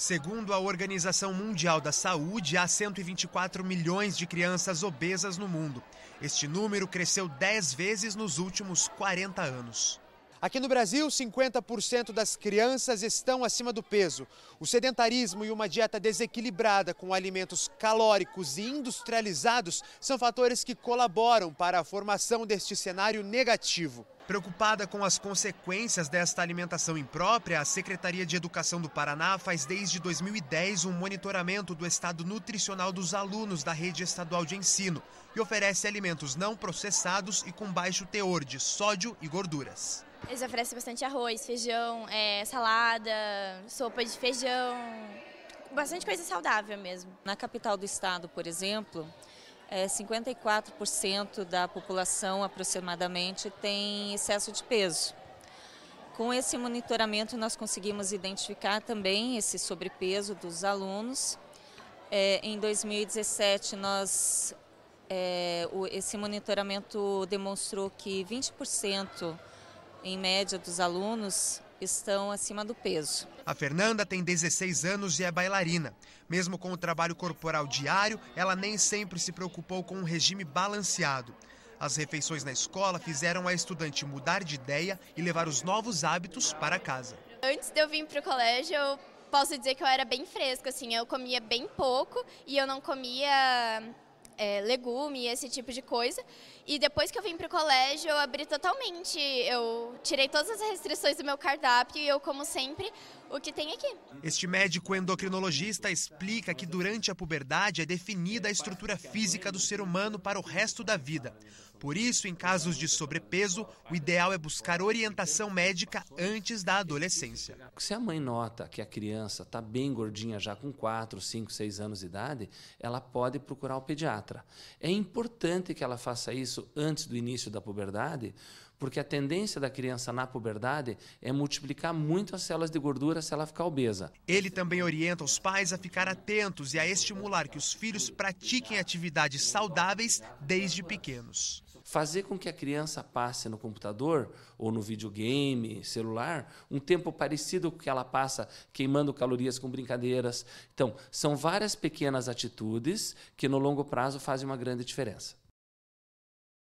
Segundo a Organização Mundial da Saúde, há 124 milhões de crianças obesas no mundo. Este número cresceu 10 vezes nos últimos 40 anos. Aqui no Brasil, 50% das crianças estão acima do peso. O sedentarismo e uma dieta desequilibrada com alimentos calóricos e industrializados são fatores que colaboram para a formação deste cenário negativo. Preocupada com as consequências desta alimentação imprópria, a Secretaria de Educação do Paraná faz desde 2010 um monitoramento do estado nutricional dos alunos da rede estadual de ensino e oferece alimentos não processados e com baixo teor de sódio e gorduras. Eles oferecem bastante arroz, feijão, é, salada, sopa de feijão, bastante coisa saudável mesmo. Na capital do estado, por exemplo, é, 54% da população aproximadamente tem excesso de peso. Com esse monitoramento, nós conseguimos identificar também esse sobrepeso dos alunos. É, em 2017, nós, é, o, esse monitoramento demonstrou que 20% em média dos alunos estão acima do peso. A Fernanda tem 16 anos e é bailarina. Mesmo com o trabalho corporal diário, ela nem sempre se preocupou com um regime balanceado. As refeições na escola fizeram a estudante mudar de ideia e levar os novos hábitos para casa. Antes de eu vir para o colégio, eu posso dizer que eu era bem fresca, assim, eu comia bem pouco e eu não comia é, legume esse tipo de coisa. E depois que eu vim para o colégio, eu abri totalmente. Eu tirei todas as restrições do meu cardápio e eu como sempre o que tem aqui. Este médico endocrinologista explica que durante a puberdade é definida a estrutura física do ser humano para o resto da vida. Por isso, em casos de sobrepeso, o ideal é buscar orientação médica antes da adolescência. Se a mãe nota que a criança está bem gordinha já com 4, 5, 6 anos de idade, ela pode procurar o pediatra pediatra. É importante que ela faça isso antes do início da puberdade, porque a tendência da criança na puberdade é multiplicar muito as células de gordura se ela ficar obesa. Ele também orienta os pais a ficar atentos e a estimular que os filhos pratiquem atividades saudáveis desde pequenos fazer com que a criança passe no computador ou no videogame, celular, um tempo parecido com o que ela passa queimando calorias com brincadeiras. Então, são várias pequenas atitudes que no longo prazo fazem uma grande diferença.